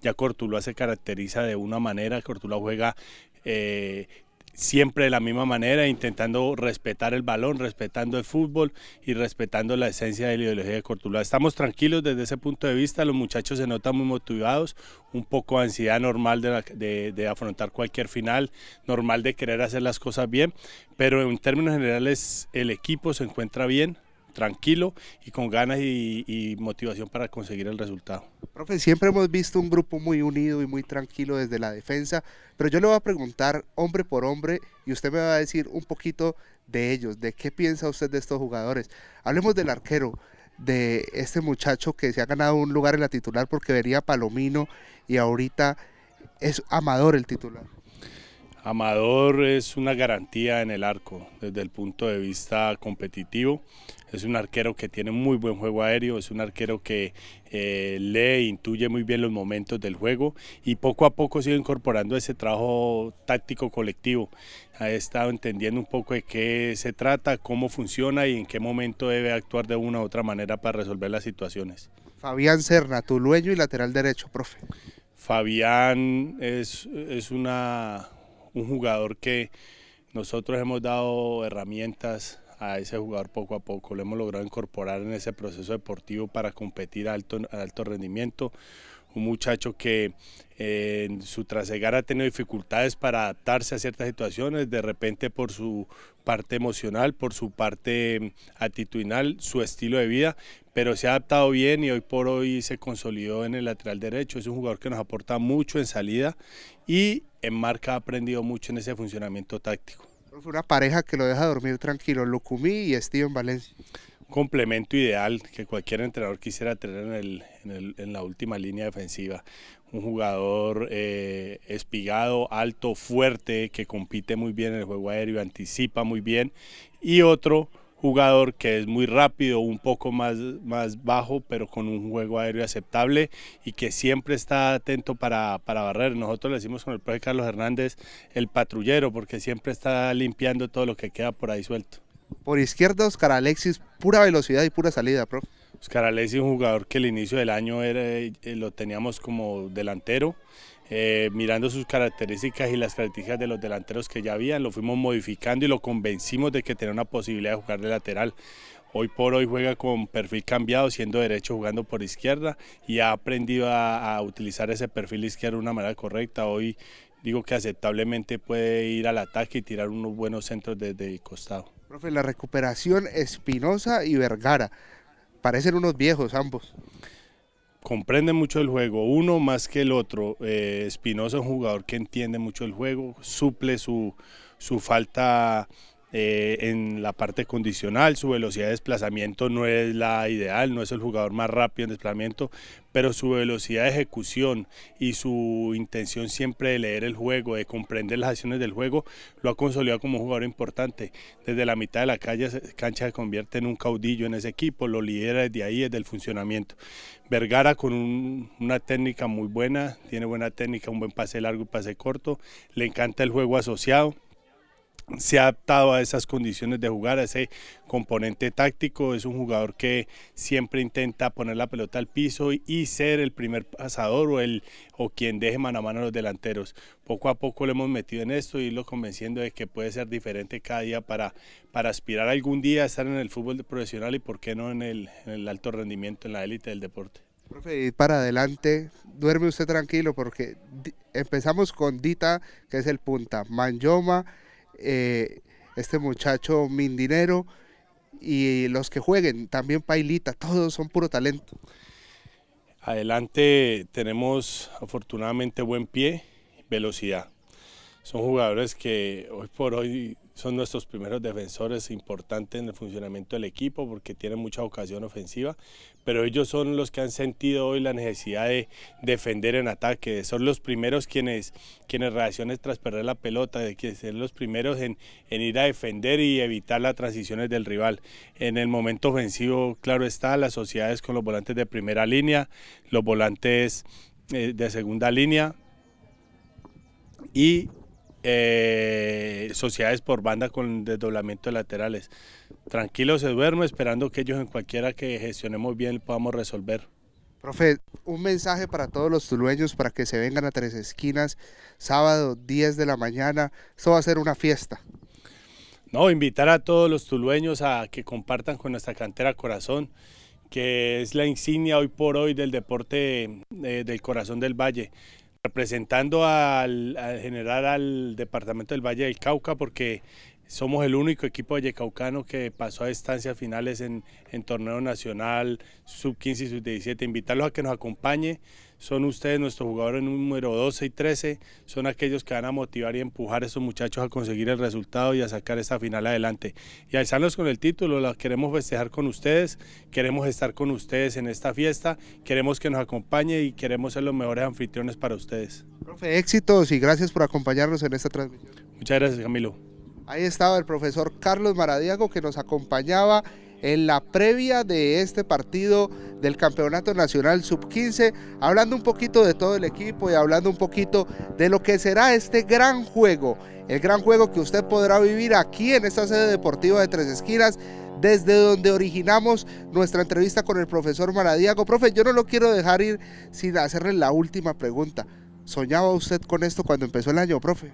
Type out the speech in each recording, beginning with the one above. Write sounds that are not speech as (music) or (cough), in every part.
Ya Cortuluá se caracteriza de una manera, Cortula juega eh, siempre de la misma manera, intentando respetar el balón, respetando el fútbol y respetando la esencia de la ideología de Cortuluá. Estamos tranquilos desde ese punto de vista, los muchachos se notan muy motivados, un poco de ansiedad normal de afrontar cualquier final, normal de querer hacer las cosas bien, pero en términos generales el equipo se encuentra bien, tranquilo y con ganas y, motivación para conseguir el resultado. Profe, siempre hemos visto un grupo muy unido y muy tranquilo desde la defensa, pero yo le voy a preguntar hombre por hombre y usted me va a decir un poquito de ellos, de qué piensa usted de estos jugadores. Hablemos del arquero, de este muchacho que se ha ganado un lugar en la titular porque venía Palomino y ahorita es Amador el titular. Amador es una garantía en el arco desde el punto de vista competitivo. Es un arquero que tiene muy buen juego aéreo, es un arquero que eh, lee, e intuye muy bien los momentos del juego y poco a poco sigue incorporando ese trabajo táctico colectivo. Ha estado entendiendo un poco de qué se trata, cómo funciona y en qué momento debe actuar de una u otra manera para resolver las situaciones. Fabián Serna, tulueño y lateral derecho, profe. Fabián es una, un jugador que nosotros hemos dado herramientas a ese jugador poco a poco, lo hemos logrado incorporar en ese proceso deportivo para competir a alto, alto rendimiento, un muchacho que eh, en su trasegar ha tenido dificultades para adaptarse a ciertas situaciones, de repente por su parte emocional, por su parte mm, actitudinal, su estilo de vida, pero se ha adaptado bien y hoy por hoy se consolidó en el lateral derecho. Es un jugador que nos aporta mucho en salida y en marca ha aprendido mucho en ese funcionamiento táctico. Fue una pareja que lo deja dormir tranquilo, Lucumí y Steven Valencia complemento ideal que cualquier entrenador quisiera tener en, el, en, la última línea defensiva. Un jugador eh, espigado, alto, fuerte, que compite muy bien en el juego aéreo, anticipa muy bien. Y otro jugador que es muy rápido, un poco más, más bajo, pero con un juego aéreo aceptable y que siempre está atento para, para barrer. Nosotros le decimos con el profe Carlos Hernández el patrullero, porque siempre está limpiando todo lo que queda por ahí suelto. Por izquierda, Oscar Alexis, pura velocidad y pura salida, pro. Oscar Alexis, es un jugador que el inicio del año eh, lo teníamos como delantero. Eh, mirando sus características y las características de los delanteros que ya habían, lo fuimos modificando y lo convencimos de que tenía una posibilidad de jugar de lateral. Hoy por hoy juega con perfil cambiado, siendo derecho, jugando por izquierda y ha aprendido a, a utilizar ese perfil izquierdo de una manera correcta. Hoy digo que aceptablemente puede ir al ataque y tirar unos buenos centros desde el costado. Profe, la recuperación Espinosa y Vergara. Parecen unos viejos ambos. Comprende mucho el juego, uno más que el otro. Eh, Espinosa es un jugador que entiende mucho el juego, suple su, su falta eh, en la parte condicional, su velocidad de desplazamiento no es la ideal, no es el jugador más rápido en desplazamiento, pero su velocidad de ejecución y su intención siempre de leer el juego, de comprender las acciones del juego, lo ha consolidado como un jugador importante. Desde la mitad de la calle, cancha se convierte en un caudillo en ese equipo, lo lidera desde ahí, desde el funcionamiento. Vergara con una técnica muy buena, tiene buena técnica, un buen pase largo y pase corto, le encanta el juego asociado se ha adaptado a esas condiciones de jugar, a ese componente táctico, es un jugador que siempre intenta poner la pelota al piso y, ser el primer pasador o, el, o quien deje mano a mano a los delanteros. Poco a poco lo hemos metido en esto y lo convenciendo de que puede ser diferente cada día para, para aspirar algún día a estar en el fútbol profesional y por qué no en el, alto rendimiento, en la élite del deporte. Profe, para adelante, duerme usted tranquilo porque empezamos con Dita, que es el punta, Manjoma, eh, este muchacho Mindinero y los que jueguen, también Pailita, todos son puro talento. Adelante tenemos afortunadamente buen pie, velocidad. Son jugadores que hoy por hoy son nuestros primeros defensores importantes en el funcionamiento del equipo porque tienen mucha ocasión ofensiva, pero ellos son los que han sentido hoy la necesidad de defender en ataque, son los primeros quienes, quienes reacciones tras perder la pelota, de que ser los primeros en, en ir a defender y evitar las transiciones del rival. En el momento ofensivo, claro está, las sociedades con los volantes de primera línea, los volantes eh, de segunda línea, y eh, sociedades por banda con desdoblamiento laterales. tranquilos se esperando que ellos en cualquiera que gestionemos bien podamos resolver. Profe, un mensaje para todos los tulueños para que se vengan a Tres Esquinas, sábado 10 de la mañana. Esto va a ser una fiesta. No, invitar a todos los tulueños a que compartan con nuestra cantera Corazón, que es la insignia hoy por hoy del deporte eh, del corazón del Valle. Representando al, general al departamento del Valle del Cauca porque somos el único equipo vallecaucano que pasó a estancias finales en torneo nacional, sub-15 y sub-17. Invitarlos a que nos acompañe, son ustedes, nuestros jugadores número 12 y 13, son aquellos que van a motivar y empujar a esos muchachos a conseguir el resultado y a sacar esta final adelante. Y alzarnos con el título, la queremos festejar con ustedes, queremos estar con ustedes en esta fiesta, queremos que nos acompañe y queremos ser los mejores anfitriones para ustedes. Profe, éxitos y gracias por acompañarnos en esta transmisión. Muchas gracias, Camilo. Ahí estaba el profesor Carlos Maradiago que nos acompañaba en la previa de este partido del Campeonato Nacional Sub-15, hablando un poquito de todo el equipo y hablando un poquito de lo que será este gran juego, el gran juego que usted podrá vivir aquí en esta sede deportiva de Tres Esquinas, desde donde originamos nuestra entrevista con el profesor Maradiago. Profe, yo no lo quiero dejar ir sin hacerle la última pregunta. ¿Soñaba usted con esto cuando empezó el año, profe?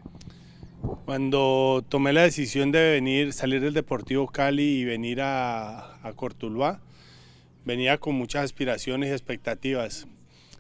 Cuando tomé la decisión de venir, salir del Deportivo Cali y venir a, a Cortuluá, venía con muchas aspiraciones y expectativas.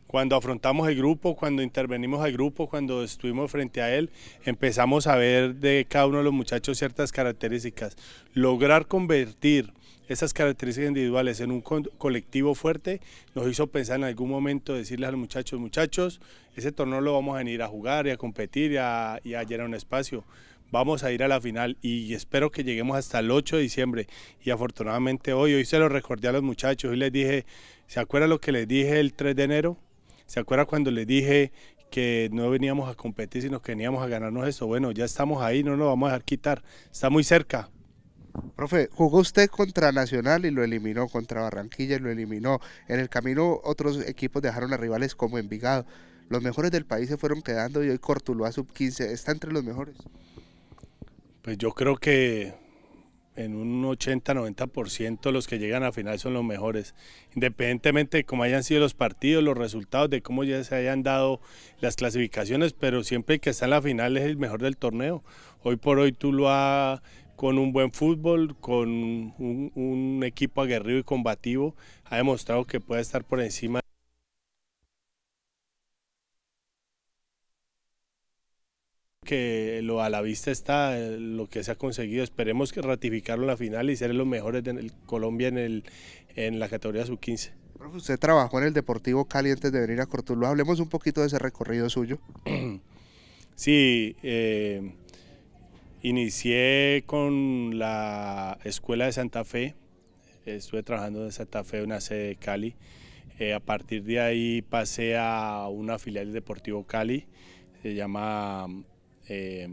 Cuando afrontamos el grupo, cuando intervenimos al grupo, cuando estuvimos frente a él, empezamos a ver de cada uno de los muchachos ciertas características. Lograr convertir esas características individuales en un colectivo fuerte nos hizo pensar en algún momento decirles a los muchachos, muchachos, ese torneo lo vamos a venir a jugar y a competir y a, a llenar un espacio. Vamos a ir a la final y espero que lleguemos hasta el 8 de diciembre. Y afortunadamente hoy, hoy se lo recordé a los muchachos y les dije, ¿se acuerda lo que les dije el 3 de enero? ¿Se acuerda cuando les dije que no veníamos a competir, sino que veníamos a ganarnos eso? Bueno, ya estamos ahí, no nos vamos a dejar quitar. Está muy cerca, Profe, jugó usted contra Nacional y lo eliminó, contra Barranquilla y lo eliminó. En el camino otros equipos dejaron a rivales como Envigado. Los mejores del país se fueron quedando y hoy Cortuloa sub-15 está entre los mejores. Pues yo creo que en un 80-90% los que llegan a final son los mejores. Independientemente de cómo hayan sido los partidos, los resultados, de cómo ya se hayan dado las clasificaciones, pero siempre que está en la final es el mejor del torneo. Hoy por hoy ha con un buen fútbol, con un, equipo aguerrido y combativo, ha demostrado que puede estar por encima. que lo a la vista está, lo que se ha conseguido. Esperemos que ratificarlo en la final y ser los mejores de Colombia en, el, en la categoría sub-15. Usted trabajó en el Deportivo Cali antes de venir a Cortulo. Hablemos un poquito de ese recorrido suyo. (clears throat) Sí, eh, Inicié con la Escuela de Santa Fe, estuve trabajando en Santa Fe, una sede de Cali. Eh, a partir de ahí pasé a una filial del Deportivo Cali, se llama eh,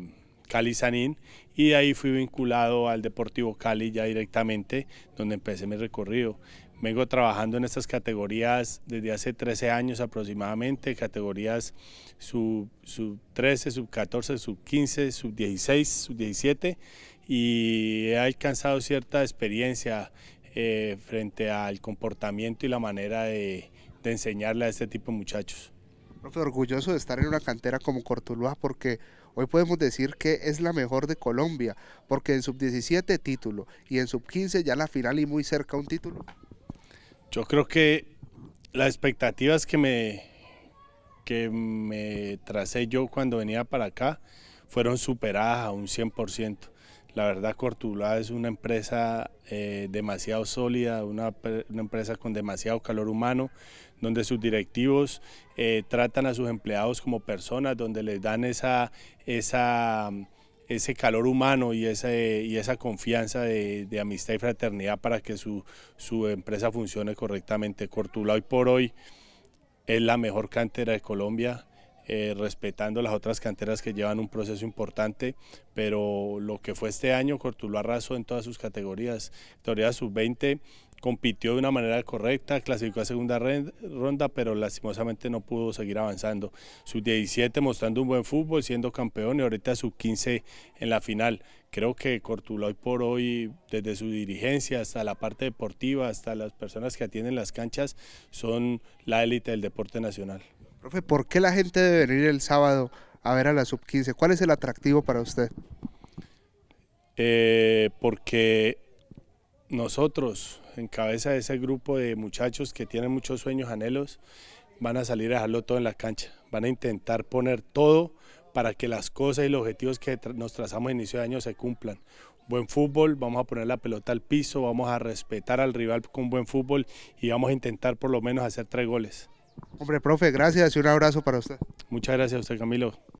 Cali Sanín, y de ahí fui vinculado al Deportivo Cali ya directamente, donde empecé mi recorrido. Vengo trabajando en estas categorías desde hace 13 años aproximadamente, categorías sub, 13, sub 14, sub 15, sub 16, sub 17 y he alcanzado cierta experiencia eh, frente al comportamiento y la manera de, enseñarle a este tipo de muchachos. Profe, orgulloso de estar en una cantera como Cortuluá porque hoy podemos decir que es la mejor de Colombia, porque en sub-17 título y en sub-15 ya la final y muy cerca un título. Yo creo que las expectativas que me, que me tracé yo cuando venía para acá fueron superadas a un 100%. La verdad, Cortulada es una empresa eh, demasiado sólida, una, empresa con demasiado calor humano, donde sus directivos eh, tratan a sus empleados como personas, donde les dan esa, esa ese calor humano y, ese, y esa confianza de, amistad y fraternidad para que su, empresa funcione correctamente. Cortula hoy por hoy es la mejor cantera de Colombia, eh, respetando las otras canteras que llevan un proceso importante, pero lo que fue este año, Cortula arrasó en todas sus categorías, categoría sub-20, compitió de una manera correcta, clasificó a segunda ronda, pero lastimosamente no pudo seguir avanzando. Sub-17 mostrando un buen fútbol, siendo campeón y ahorita sub-15 en la final. Creo que Cortuloy por hoy, desde su dirigencia hasta la parte deportiva, hasta las personas que atienden las canchas, son la élite del deporte nacional. Profe, ¿por qué la gente debe venir el sábado a ver a la sub-15? ¿Cuál es el atractivo para usted? Eh, porque nosotros, en cabeza de ese grupo de muchachos que tienen muchos sueños, anhelos, van a salir a dejarlo todo en la cancha. Van a intentar poner todo para que las cosas y los objetivos que nos trazamos a inicio de año se cumplan. Buen fútbol, vamos a poner la pelota al piso, vamos a respetar al rival con buen fútbol y vamos a intentar por lo menos hacer tres goles. Hombre, profe, gracias y un abrazo para usted. Muchas gracias usted, Camilo.